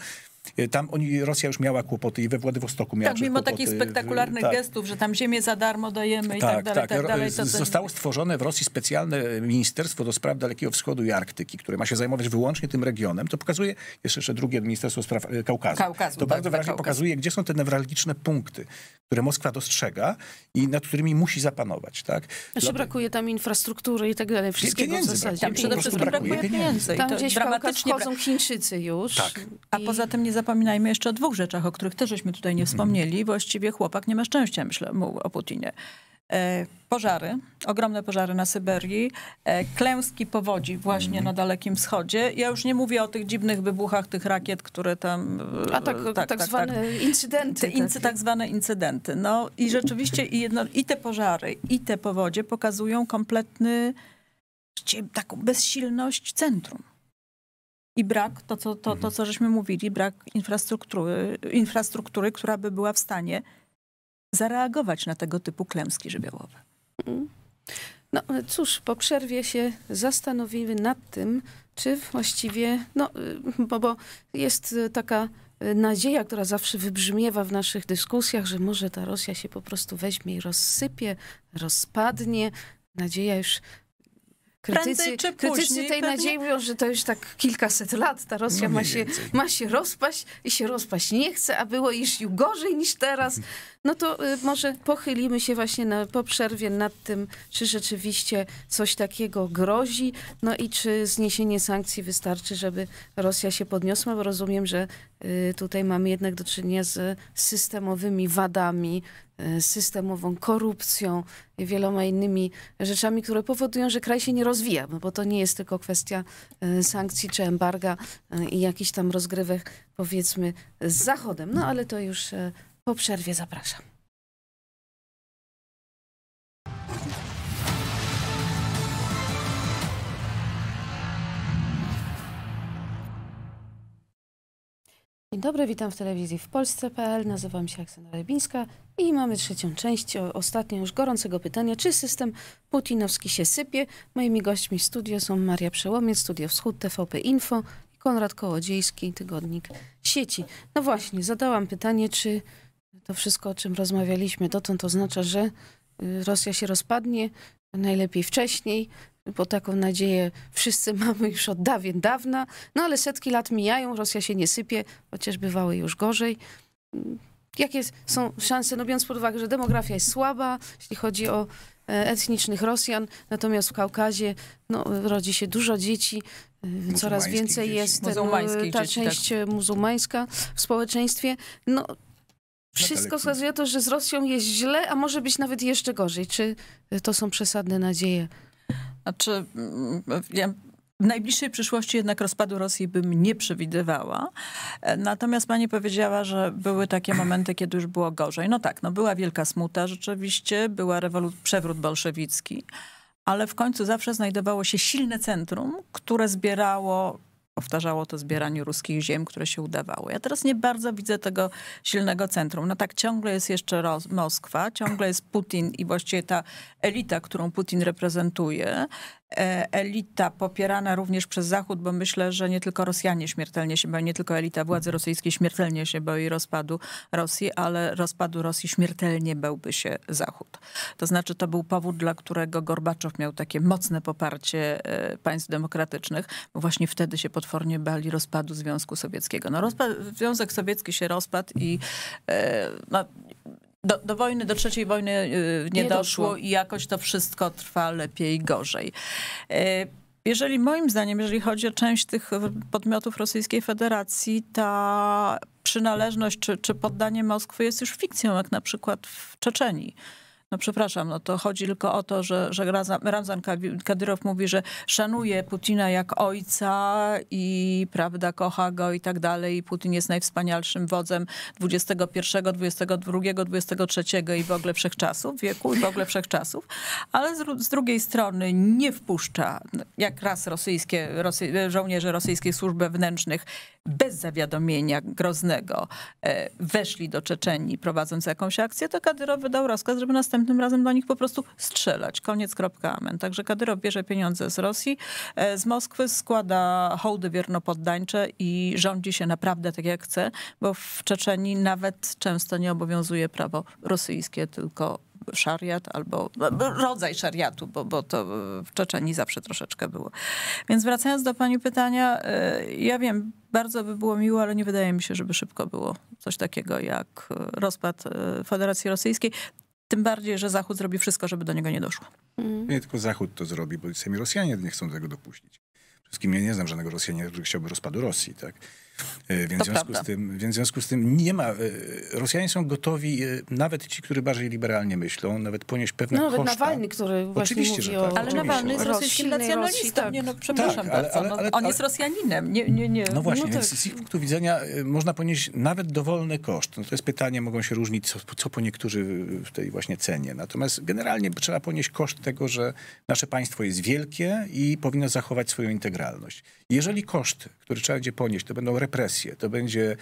Y, tam oni, Rosja już miała kłopoty i we Władywostoku miała Tak, mimo kłopoty. takich spektakularnych tak. gestów, że tam ziemię za darmo dajemy i tak, tak, dalej. Tak. tak dalej to Zostało stworzone w Rosji specjalne Ministerstwo do Spraw Dalekiego Wschodu i Arktyki, które ma się zajmować wyłącznie tym regionem. To pokazuje jeszcze drugie Ministerstwo Spraw Kaukazu. Kaukazu to tak, bardzo tak, wyraźnie pokazuje, gdzie są te newralgiczne punkty, które Moskwa dostrzega i nad którymi musi zapanować zapanować, tak? Znaczy Dla... brakuje tam infrastruktury i tak dalej, wszystkiego pieniędzy, w zasadzie. Tam przede wszystkim brakuje pieniędzy. Tam gdzieś dramatycznie wchodzą Chińczycy już. Tak. A poza tym nie zapominajmy jeszcze o dwóch rzeczach, o których też żeśmy tutaj nie mhm. wspomnieli. Właściwie chłopak nie ma szczęścia, myślę mu o Putinie. E, pożary, ogromne pożary na Syberii, e, klęski powodzi właśnie mm. na Dalekim Wschodzie. Ja już nie mówię o tych dziwnych wybuchach tych rakiet, które tam... E, A tak, tak, tak, tak zwane tak, incydenty. Te tak zwane incydenty. No i rzeczywiście i, jedno, i te pożary, i te powodzie pokazują kompletny, taką bezsilność centrum. I brak, to co, to, to mhm. co żeśmy mówili, brak infrastruktury, infrastruktury, która by była w stanie zareagować na tego typu klęski żywiołowe? No cóż, po przerwie się zastanowimy nad tym, czy właściwie, no bo, bo jest taka nadzieja, która zawsze wybrzmiewa w naszych dyskusjach, że może ta Rosja się po prostu weźmie i rozsypie, rozpadnie. Nadzieja już Krytycy, czy później, krytycy tej pewnie... nadziei mówią, że to już tak kilkaset lat ta Rosja no ma, się, ma się rozpaść i się rozpaść nie chce, a było już gorzej niż teraz. No to y, może pochylimy się właśnie na, po przerwie nad tym, czy rzeczywiście coś takiego grozi, no i czy zniesienie sankcji wystarczy, żeby Rosja się podniosła, bo rozumiem, że y, tutaj mamy jednak do czynienia z systemowymi wadami, y, systemową korupcją i wieloma innymi rzeczami, które powodują, że kraj się nie rozwija, bo to nie jest tylko kwestia sankcji czy embarga i jakichś tam rozgrywek powiedzmy z Zachodem, no ale to już po przerwie zapraszam. Dzień dobry, witam w telewizji w Polsce.pl. Nazywam się Aksena Rybińska i mamy trzecią część ostatnią już gorącego pytania, czy system putinowski się sypie. Moimi gośćmi w studio są Maria Przełomiec, Studio Wschód, TVP Info i Konrad Kołodziejski, Tygodnik Sieci. No właśnie, zadałam pytanie, czy to wszystko, o czym rozmawialiśmy dotąd, oznacza, że y, Rosja się rozpadnie, najlepiej wcześniej, bo taką nadzieję wszyscy mamy już od dawien dawna, no ale setki lat mijają, Rosja się nie sypie, chociaż bywały już gorzej. Jakie są szanse, no biorąc pod uwagę, że demografia jest słaba, jeśli chodzi o e, etnicznych Rosjan, natomiast w Kaukazie no, rodzi się dużo dzieci, y, coraz więcej dzieci. jest ten, ta dzieci, tak. część tak. muzułmańska w społeczeństwie. No, wszystko wskazuje to, że z Rosją jest źle, a może być nawet jeszcze gorzej. Czy to są przesadne nadzieje? Znaczy, mm, ja w najbliższej przyszłości jednak rozpadu Rosji bym nie przewidywała. E, natomiast pani powiedziała, że były takie momenty, kiedy już było gorzej. No tak, no była wielka smuta rzeczywiście, była przewrót bolszewicki, ale w końcu zawsze znajdowało się silne centrum, które zbierało powtarzało to zbieranie ruskich ziem, które się udawało. Ja teraz nie bardzo widzę tego silnego centrum. No tak, ciągle jest jeszcze Ros Moskwa, ciągle jest Putin i właściwie ta elita, którą Putin reprezentuje. E, elita popierana również przez Zachód, bo myślę, że nie tylko Rosjanie śmiertelnie się boją, nie tylko elita władzy mhm. rosyjskiej śmiertelnie się boi rozpadu Rosji, ale rozpadu Rosji śmiertelnie bałby się Zachód. To znaczy to był powód, dla którego Gorbaczow miał takie mocne poparcie e, państw demokratycznych, bo właśnie wtedy się potwornie bali rozpadu Związku Sowieckiego. No, rozpad, Związek Sowiecki się rozpadł i e, no, do, do, wojny, do trzeciej wojny y, nie, nie doszło. doszło. i jakoś to wszystko trwa lepiej i gorzej. Y, jeżeli moim zdaniem, jeżeli chodzi o część tych podmiotów Rosyjskiej Federacji, ta przynależność czy, czy poddanie Moskwy jest już fikcją, jak na przykład w Czeczeniu. No przepraszam, no to chodzi tylko o to, że, że Ramzan Kadyrow mówi, że szanuje Putina jak ojca i prawda, kocha go i tak dalej. I Putin jest najwspanialszym wodzem XXI, XXII, XXIII i w ogóle wszechczasów, wieku i w ogóle wszechczasów. Ale z, z drugiej strony nie wpuszcza, jak raz rosyjskie, rosy, żołnierze rosyjskich służb wewnętrznych bez zawiadomienia Groznego e, weszli do Czeczenii prowadząc jakąś akcję, to Kadyrow wydał rozkaz, żeby następnym razem do nich po prostu strzelać. Koniec, kropka, amen. Także Kadyrow bierze pieniądze z Rosji, e, z Moskwy, składa hołdy wiernopoddańcze i rządzi się naprawdę tak jak chce, bo w Czeczeni nawet często nie obowiązuje prawo rosyjskie, tylko szariat albo no, rodzaj szariatu, bo, bo to w Czeczeniu zawsze troszeczkę było. Więc wracając do pani pytania, y, ja wiem, bardzo by było miło, ale nie wydaje mi się, żeby szybko było coś takiego jak y, rozpad y, Federacji Rosyjskiej. Tym bardziej, że Zachód zrobi wszystko, żeby do niego nie doszło. Mm. Nie tylko Zachód to zrobi, bo sami Rosjanie nie chcą tego dopuścić. Wszystkim ja nie znam żadnego Rosjanina, który chciałby rozpadu Rosji, tak? E, więc w, związku prawda. z tym, więc w związku z tym nie ma. E, Rosjanie są gotowi, e, nawet ci, którzy bardziej liberalnie myślą, nawet ponieść pewne no, Nawet Nawalny, który właśnie Oczywiście, mówi o... Tak, ale Nawalny jest rosyjskim nacjonalistą. Tak. Nie, no, przepraszam tak, ale, bardzo. Ale, no, ale, no, on jest Rosjaninem. Nie, nie, nie. No właśnie, no więc z ich punktu widzenia można ponieść nawet dowolny koszt. No to jest pytanie, mogą się różnić, co, co po niektórzy w tej właśnie cenie. Natomiast generalnie trzeba ponieść koszt tego, że nasze państwo jest wielkie i powinno zachować swoją integralność. Jeżeli koszty, które trzeba będzie ponieść, to będą represje, to będzie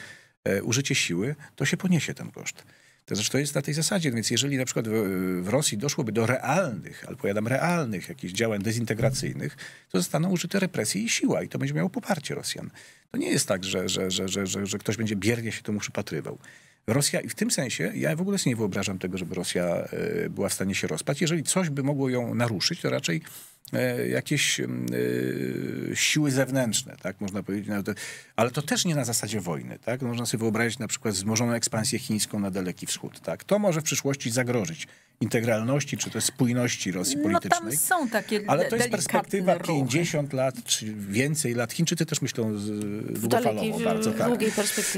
e, użycie siły, to się poniesie ten koszt. To znaczy, to jest na tej zasadzie, więc jeżeli na przykład w, w, Rosji doszłoby do realnych, albo ja realnych jakichś działań dezintegracyjnych, to zostaną użyte represje i siła i to będzie miało poparcie Rosjan. To nie jest tak, że, że, że, że, że, że ktoś będzie biernie się temu przypatrywał. Rosja, i w tym sensie ja w ogóle sobie nie wyobrażam tego, żeby Rosja e, była w stanie się rozpaść. Jeżeli coś by mogło ją naruszyć, to raczej e, jakieś e, siły zewnętrzne, tak można powiedzieć. Ale to też nie na zasadzie wojny, tak? Można sobie wyobrazić na przykład wzmożoną ekspansję chińską na Daleki Wschód, tak? To może w przyszłości zagrożyć integralności, czy też spójności Rosji no, politycznej. Tam są takie Ale to jest perspektywa ruchy. 50 lat, czy więcej lat. Chińczycy też myślą długofalowo bardzo. Tak.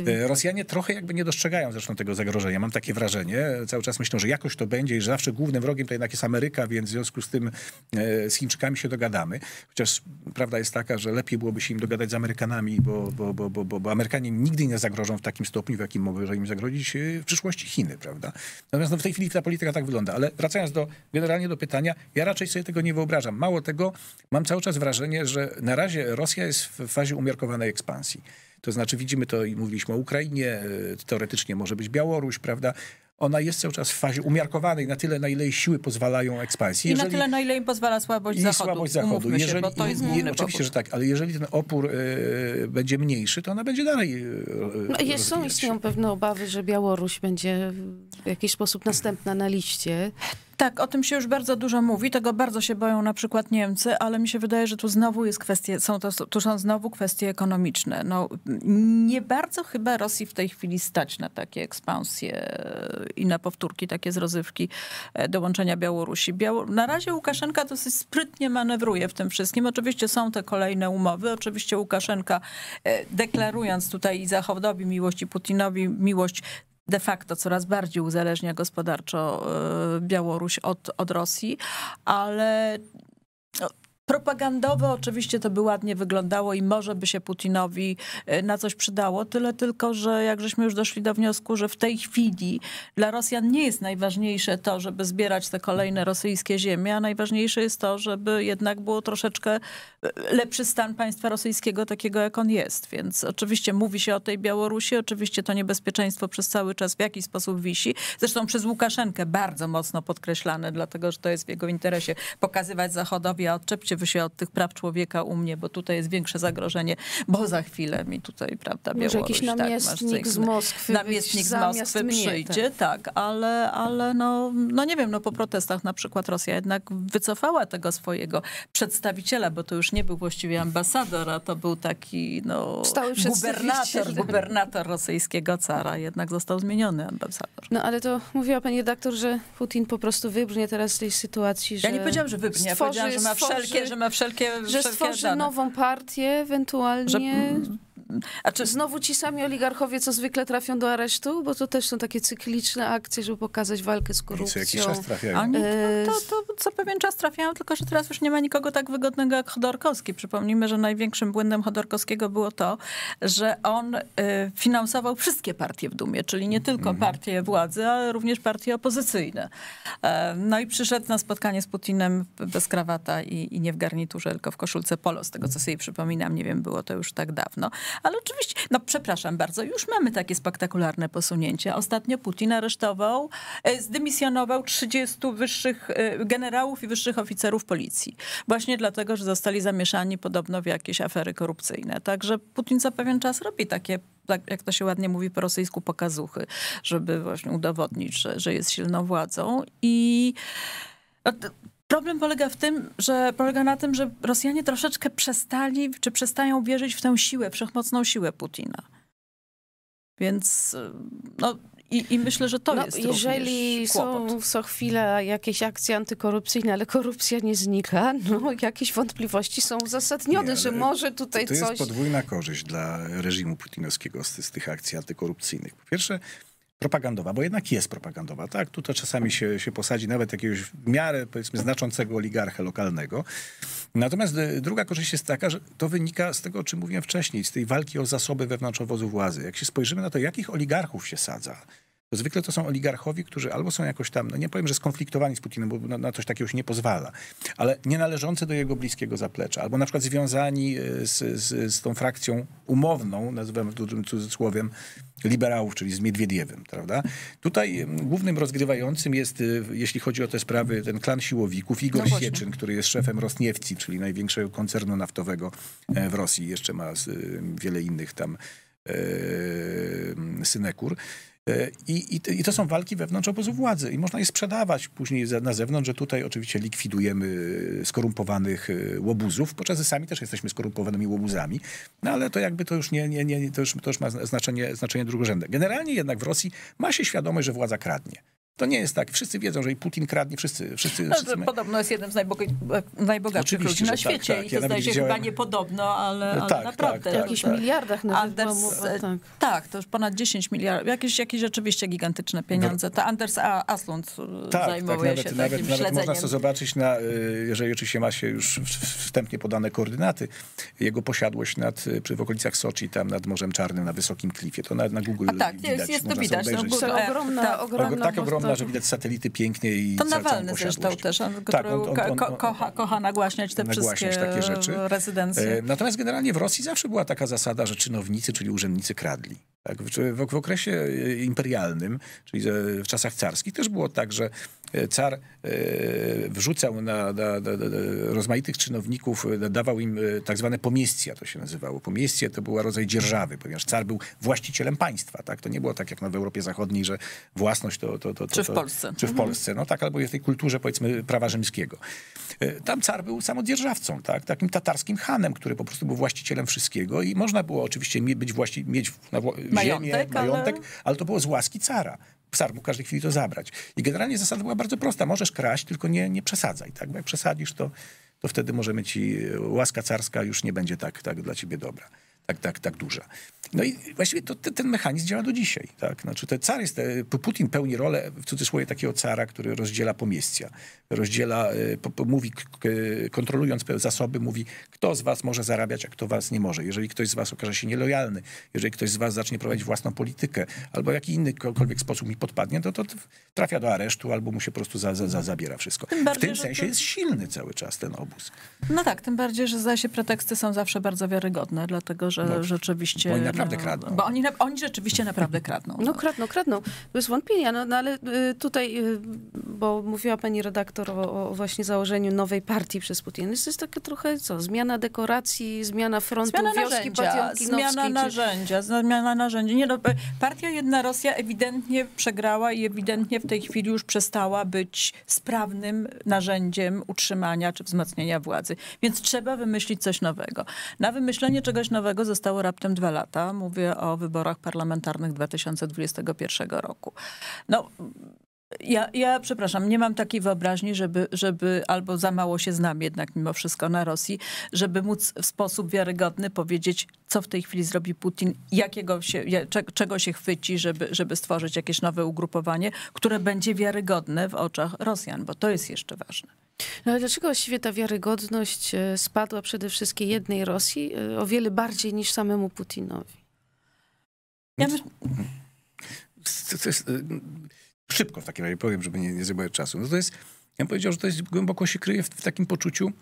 E, Rosjanie trochę jakby nie dostrzegają zresztą tego zagrożenia. Mam takie wrażenie. Cały czas myślą, że jakoś to będzie i że zawsze głównym wrogiem to jednak jest Ameryka, więc w związku z tym e, z Chińczykami się dogadamy. Chociaż prawda jest taka, że lepiej byłoby się im dogadać z Amerykanami, bo, bo, bo, bo, bo, bo Amerykanie nigdy nie zagrożą w takim stopniu, w jakim może im zagrozić w przyszłości Chiny, prawda? Natomiast no, w tej chwili ta polityka tak wygląda. Ale wracając do, generalnie do pytania, ja raczej sobie tego nie wyobrażam. Mało tego, mam cały czas wrażenie, że na razie Rosja jest w fazie umiarkowanej ekspansji. To znaczy widzimy to i mówiliśmy o Ukrainie, y, teoretycznie może być Białoruś, prawda? ona jest cały czas w fazie umiarkowanej, na tyle, na ile jej siły pozwalają ekspansji. I jeżeli, na tyle, na ile im pozwala słabość i zachodu. słabość zachodu. Się, jeżeli, bo to jest główny Oczywiście, że tak, ale jeżeli ten opór y, będzie mniejszy, to ona będzie dalej y, no, jest, Są istnieją pewne obawy, że Białoruś będzie w jakiś sposób następna na liście. Tak, o tym się już bardzo dużo mówi, tego bardzo się boją na przykład Niemcy, ale mi się wydaje, że tu znowu jest kwestie, są to, tu są znowu kwestie ekonomiczne. No, nie bardzo chyba Rosji w tej chwili stać na takie ekspansje e, i na powtórki takie z rozrywki e, dołączenia Białorusi. Biało na razie Łukaszenka dosyć sprytnie manewruje w tym wszystkim. Oczywiście są te kolejne umowy, oczywiście Łukaszenka e, deklarując tutaj i Zachodowi miłość i Putinowi miłość, de facto coraz bardziej uzależnia gospodarczo e, Białoruś od, od Rosji, ale no, Propagandowe oczywiście to by ładnie wyglądało i może by się Putinowi e, na coś przydało, tyle tylko, że jak żeśmy już doszli do wniosku, że w tej chwili dla Rosjan nie jest najważniejsze to, żeby zbierać te kolejne rosyjskie ziemie, a najważniejsze jest to, żeby jednak było troszeczkę e, lepszy stan państwa rosyjskiego takiego, jak on jest. Więc oczywiście mówi się o tej Białorusi, oczywiście to niebezpieczeństwo przez cały czas w jakiś sposób wisi. Zresztą przez Łukaszenkę bardzo mocno podkreślane, dlatego że to jest w jego interesie pokazywać Zachodowi, a odczepcie żeby się od tych praw człowieka u mnie, bo tutaj jest większe zagrożenie, bo za chwilę mi tutaj, prawda, Białoruś, Może jakiś tak, namiestnik tak, z Moskwy Namiestnik z Moskwy przyjdzie, mnie, tak. tak, ale, ale no, no nie wiem, no po protestach na przykład Rosja jednak wycofała tego swojego przedstawiciela, bo to już nie był właściwie ambasador, a to był taki no, Stały gubernator, gubernator rosyjskiego cara, jednak został zmieniony ambasador. No ale to mówiła pani redaktor, że Putin po prostu wybrnie teraz z tej sytuacji, że... Ja nie powiedziałam, że wybrnie, stworzy, ja powiedziałam, że ma wszelkie że wszelkie stworzy dane. nową partię ewentualnie. Że a czy znowu ci sami oligarchowie, co zwykle trafią do aresztu? Bo to też są takie cykliczne akcje, żeby pokazać walkę z korupcją. Co jakiś czas trafiają. Oni e, to, to, to, co pewien czas trafiają, tylko że teraz już nie ma nikogo tak wygodnego jak Chodorkowski. Przypomnijmy, że największym błędem Chodorkowskiego było to, że on e, finansował wszystkie partie w Dumie, czyli nie tylko mhm. partie władzy, ale również partie opozycyjne. E, no i przyszedł na spotkanie z Putinem bez krawata i, i nie w garniturze, tylko w koszulce polo, z tego co sobie przypominam, nie wiem, było to już tak dawno. Ale oczywiście, no przepraszam bardzo, już mamy takie spektakularne posunięcie. Ostatnio Putin aresztował, e, zdymisjonował 30 wyższych e, generałów i wyższych oficerów policji. Właśnie dlatego, że zostali zamieszani podobno w jakieś afery korupcyjne. Także Putin za pewien czas robi takie tak jak to się ładnie mówi po rosyjsku, pokazuchy, żeby właśnie udowodnić, że, że jest silną władzą. I no, Problem polega w tym, że polega na tym, że Rosjanie troszeczkę przestali, czy przestają wierzyć w tę siłę, wszechmocną siłę Putina. Więc no, i, I, myślę, że to no, jest Jeżeli są co chwilę jakieś akcje antykorupcyjne, ale korupcja nie znika, no jakieś wątpliwości są uzasadnione, nie, że może tutaj to, to coś... To jest podwójna korzyść dla reżimu putinowskiego z, z tych akcji antykorupcyjnych. Po pierwsze, propagandowa, bo jednak jest propagandowa, tak? Tutaj czasami się, się posadzi nawet jakiegoś w miarę, powiedzmy, znaczącego oligarchę lokalnego. Natomiast e, druga korzyść jest taka, że to wynika z tego, o czym mówiłem wcześniej, z tej walki o zasoby wewnątrz obozu władzy. Jak się spojrzymy na to, jakich oligarchów się sadza, zwykle to są oligarchowie, którzy albo są jakoś tam, no nie powiem, że skonfliktowani z Putinem, bo na, coś takiego się nie pozwala, ale nie do jego bliskiego zaplecza, albo na przykład związani e, z, z, z tą frakcją umowną, nazywam dużym cudzysłowiem, liberałów, czyli z Miedwiediewem, prawda? Tutaj głównym rozgrywającym jest, e, jeśli chodzi o te sprawy, ten klan siłowików, Igor no Sieczyn, który jest szefem Rosniewci, czyli największego koncernu naftowego e, w Rosji, jeszcze ma wiele innych tam synekur. E, I, i, I, to są walki wewnątrz obozu władzy i można je sprzedawać później na zewnątrz, że tutaj oczywiście likwidujemy e, skorumpowanych e, łobuzów, podczas sami też jesteśmy skorumpowanymi łobuzami, no ale to jakby to już nie, nie, nie to, już, to już ma znaczenie, znaczenie drugorzędne. Generalnie jednak w Rosji ma się świadomość, że władza kradnie. To nie jest tak. Wszyscy wiedzą, że i Putin kradnie, wszyscy. wszyscy, no, wszyscy Podobno jest jednym z najbogatszych ludzi na tak, świecie tak, tak. i to ja zdaje się widziałem... chyba niepodobno, ale, ale tak, tak naprawdę. Tak, tak, jakichś miliardach na Anders, e, tak. tak, to już ponad 10 miliardów. Jakieś, jakieś rzeczywiście gigantyczne pieniądze. No. To Anders Aslund e, tak, tak, zajmuje tak, nawet, się nawet, takim nawet śledzeniem. Można to zobaczyć, na, e, jeżeli oczywiście ma się już wstępnie podane koordynaty, jego posiadłość nad, przy, w okolicach Soczi, tam nad Morzem Czarnym, na wysokim klifie. To na, na Google A tak, widać. jest, jest to widać. No, ogromna, ogromna, tak ogromna Prawda, że widać satelity pięknie i To Nawalny zresztą też, on, tak, on, on, on ko kocha, kocha nagłaśniać te nagłaśniać wszystkie takie rzeczy. rezydencje. E, natomiast generalnie w Rosji zawsze była taka zasada, że czynownicy, czyli urzędnicy kradli. Tak? W, w, w okresie e, imperialnym, czyli w czasach carskich też było tak, że E, car e, wrzucał na, na, na, na rozmaitych czynowników, e, dawał im tak zwane pomiestia, to się nazywało. Pomiestie to była rodzaj dzierżawy, ponieważ car był właścicielem państwa, tak? To nie było tak jak w Europie Zachodniej, że własność to... to, to, to czy w Polsce. Czy w mhm. Polsce, no tak, albo w tej kulturze powiedzmy prawa rzymskiego. Tam car był samodzierżawcą, tak? Takim tatarskim hanem, który po prostu był właścicielem wszystkiego i można było oczywiście mieć, być właści mieć na wło- majątek, ziemię, ale... majątek, ale to było z łaski cara psar mógł w każdej chwili to zabrać. I generalnie zasada była bardzo prosta. Możesz kraść, tylko nie, nie przesadzaj, tak? Bo jak przesadzisz, to, to wtedy możemy ci, e, łaska carska już nie będzie tak, tak dla ciebie dobra tak, tak, tak duża. No i właściwie to, ten mechanizm działa do dzisiaj. Tak? Znaczy, te car jest, Putin pełni rolę w cudzysłowie takiego cara, który rozdziela pomieścia, Rozdziela, e, po, po, mówi, kontrolując zasoby, mówi, kto z was może zarabiać, a kto was nie może. Jeżeli ktoś z was okaże się nielojalny, jeżeli ktoś z was zacznie prowadzić własną politykę, albo w jaki innykolwiek sposób mi podpadnie, to, to trafia do aresztu, albo mu się po prostu za, za, za zabiera wszystko. Tym bardziej, w tym sensie to... jest silny cały czas ten obóz. No tak, tym bardziej, że zdaje się preteksty są zawsze bardzo wiarygodne, dlatego że że no, rzeczywiście... Bo oni naprawdę no, kradną. Bo oni, oni rzeczywiście naprawdę kradną. No, no. kradną, kradną. Bez wątpienia, no, no ale y, tutaj, y, bo mówiła pani redaktor o, o właśnie założeniu nowej partii przez Putin. No, to jest takie trochę, co, zmiana dekoracji, zmiana frontu zmiana wioski narzędzia, Zmiana narzędzia, zmiana narzędzia. Nie, no, e, partia Jedna Rosja ewidentnie przegrała i ewidentnie w tej chwili już przestała być sprawnym narzędziem utrzymania czy wzmacniania władzy. Więc trzeba wymyślić coś nowego. Na wymyślenie czegoś nowego tego zostało raptem dwa lata. Mówię o wyborach parlamentarnych 2021 roku. No, ja, ja, przepraszam, nie mam takiej wyobraźni, żeby, żeby albo za mało się znam jednak mimo wszystko na Rosji, żeby móc w sposób wiarygodny powiedzieć, co w tej chwili zrobi Putin, jakiego się, czego się chwyci, żeby, żeby stworzyć jakieś nowe ugrupowanie, które będzie wiarygodne w oczach Rosjan, bo to jest jeszcze ważne. No dlaczego właściwie ta wiarygodność e, spadła przede wszystkim jednej Rosji e, o wiele bardziej niż samemu Putinowi? Ja e, Szybko w takim razie powiem, żeby nie, nie czasu. No to jest, ja bym powiedział, że to jest głęboko się kryje w, w takim poczuciu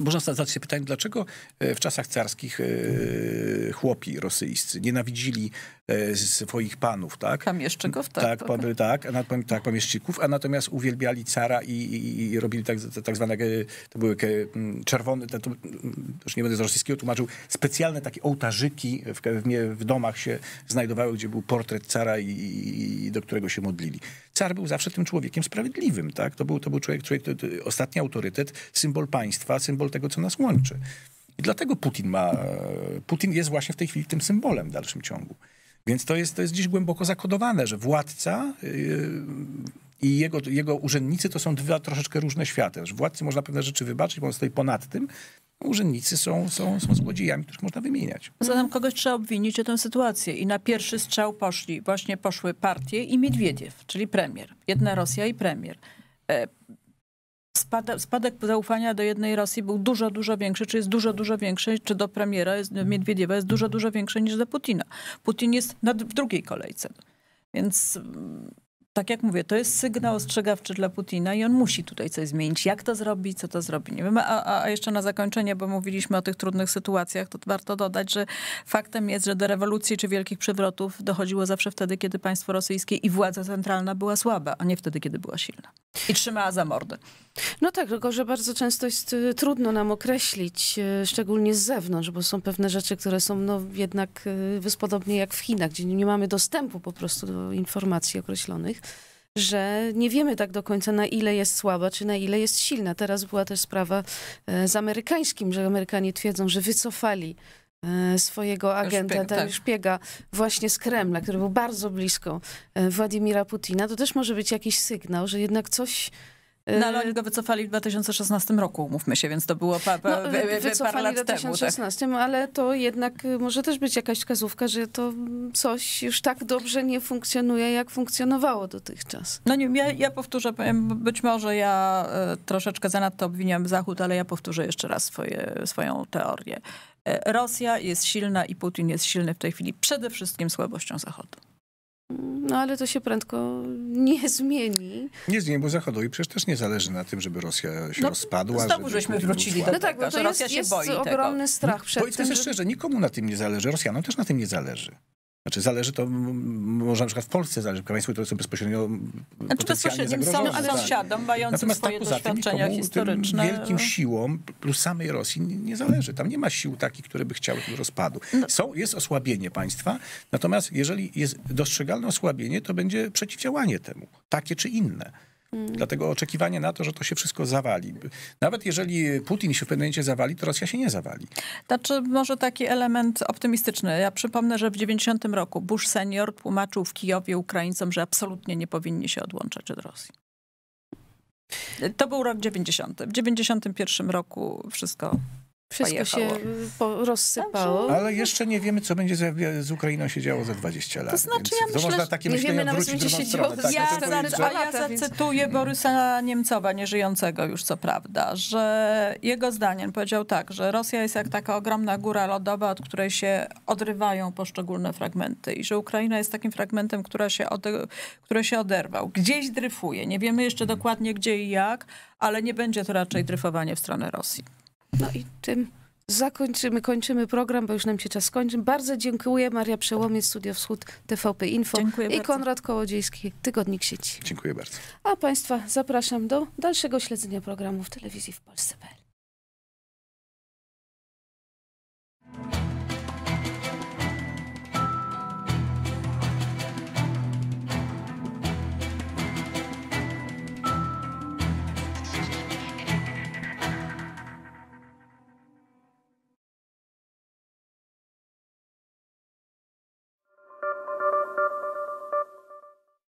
można zadać się pytanie, dlaczego e, w czasach carskich e, chłopi rosyjscy nienawidzili e, swoich panów, tak? Pamieszczyków, tak. Tak, pan, tak, a, tak pamieszczyków, tak, a natomiast uwielbiali cara i, i, i robili tak, tak, zwane, to były mm, czerwone, to, mm, już nie będę z rosyjskiego tłumaczył, specjalne takie ołtarzyki w, w, w domach się znajdowały, gdzie był portret cara i, i, do którego się modlili. Car był zawsze tym człowiekiem sprawiedliwym, tak? To był, to był człowiek, człowiek to, to ostatni autorytet, symbol państwa, symbol symbol tego, co nas łączy. I dlatego Putin ma, Putin jest właśnie w tej chwili tym symbolem w dalszym ciągu. Więc to jest, to jest dziś głęboko zakodowane, że władca yy, i jego, jego urzędnicy to są dwa troszeczkę różne światy. Że władcy można pewne rzeczy wybaczyć, bo on stoi ponad tym, urzędnicy są, są, są złodziejami, których można wymieniać. Zatem kogoś trzeba obwinić o tę sytuację. I na pierwszy strzał poszli, właśnie poszły partie i Miedwiediew, czyli premier. Jedna Rosja i premier. E, spada, spadek zaufania do jednej Rosji był dużo, dużo większy, czy jest dużo, dużo większy, czy do premiera jest, Miedwiediewa jest dużo, dużo większy niż do Putina. Putin jest na w drugiej kolejce. Więc mm, tak jak mówię, to jest sygnał ostrzegawczy dla Putina i on musi tutaj coś zmienić. Jak to zrobi, co to zrobi, nie wiem. A, a, jeszcze na zakończenie, bo mówiliśmy o tych trudnych sytuacjach, to warto dodać, że faktem jest, że do rewolucji czy wielkich przewrotów dochodziło zawsze wtedy, kiedy państwo rosyjskie i władza centralna była słaba, a nie wtedy, kiedy była silna. I trzymała za mordę. No tak, tylko że bardzo często jest y, trudno nam określić, y, szczególnie z zewnątrz, bo są pewne rzeczy, które są no, jednak y, podobnie jak w Chinach, gdzie nie mamy dostępu po prostu do informacji określonych, że nie wiemy tak do końca, na ile jest słaba, czy na ile jest silna. Teraz była też sprawa e, z amerykańskim, że Amerykanie twierdzą, że wycofali e, swojego agenta, szpieg, tak. szpiega właśnie z Kremla, który był bardzo blisko e, Władimira Putina, to też może być jakiś sygnał, że jednak coś no ale y, oni go wycofali w 2016 roku, mówmy się, więc to było pa, pa, no, wy, wycofali parę lat w 2016, temu, tak. ale to jednak y, może też być jakaś wskazówka, że to coś już tak dobrze nie funkcjonuje, jak funkcjonowało dotychczas. No nie, ja, ja powtórzę, być może ja y, troszeczkę zanadto obwiniam Zachód, ale ja powtórzę jeszcze raz swoje, swoją teorię. Rosja jest silna i Putin jest silny w tej chwili przede wszystkim słabością Zachodu. No ale to się prędko nie zmieni. Nie zmieni, bo Zachodowi przecież też nie zależy na tym, żeby Rosja się no, rozpadła. Znowu żeśmy wrócili do No tak, bo to Rosja jest, się boi jest tego. ogromny strach no przed bo tym. szczerze, nikomu na tym nie zależy, Rosjanom też na tym nie zależy. Znaczy zależy to, może na przykład w Polsce zależy, państwo, które są bezpośrednio Znaczy bezpośrednim samym sąsiadom, mającym swoje doświadczenia tym historyczne. wielkim siłom plus samej Rosji nie, zależy. Tam nie ma sił takich, które by chciały tego rozpadu. No. Są, jest osłabienie państwa, natomiast jeżeli jest dostrzegalne osłabienie, to będzie przeciwdziałanie temu, takie czy inne. Mm. Dlatego oczekiwanie na to, że to się wszystko zawali. Nawet jeżeli Putin się w pewnym momencie zawali, to Rosja się nie zawali. Znaczy może taki element optymistyczny. Ja przypomnę, że w 90 roku Bush senior tłumaczył w Kijowie Ukraińcom, że absolutnie nie powinni się odłączać od Rosji. To był rok 90. W 91 roku wszystko wszystko pojechało. się rozsypało. Ale jeszcze nie wiemy, co będzie z, Ukrainą się działo za 20 lat. To znaczy, ja myślę, można takie nie wiemy nawet, co będzie się działo. Tak, ja, to znaczy, a ja zacytuję więc... Borysa Niemcowa, nieżyjącego już co prawda, że jego zdaniem powiedział tak, że Rosja jest jak taka ogromna góra lodowa, od której się odrywają poszczególne fragmenty i że Ukraina jest takim fragmentem, która się który się oderwał. Gdzieś dryfuje. Nie wiemy jeszcze dokładnie gdzie i jak, ale nie będzie to raczej dryfowanie w stronę Rosji. No i tym zakończymy, kończymy program, bo już nam się czas skończy. Bardzo dziękuję. Maria Przełomiec, Studio Wschód, TVP Info dziękuję i bardzo. Konrad Kołodziejski, Tygodnik Sieci. Dziękuję bardzo. A Państwa zapraszam do dalszego śledzenia programów telewizji w Polsce.pl.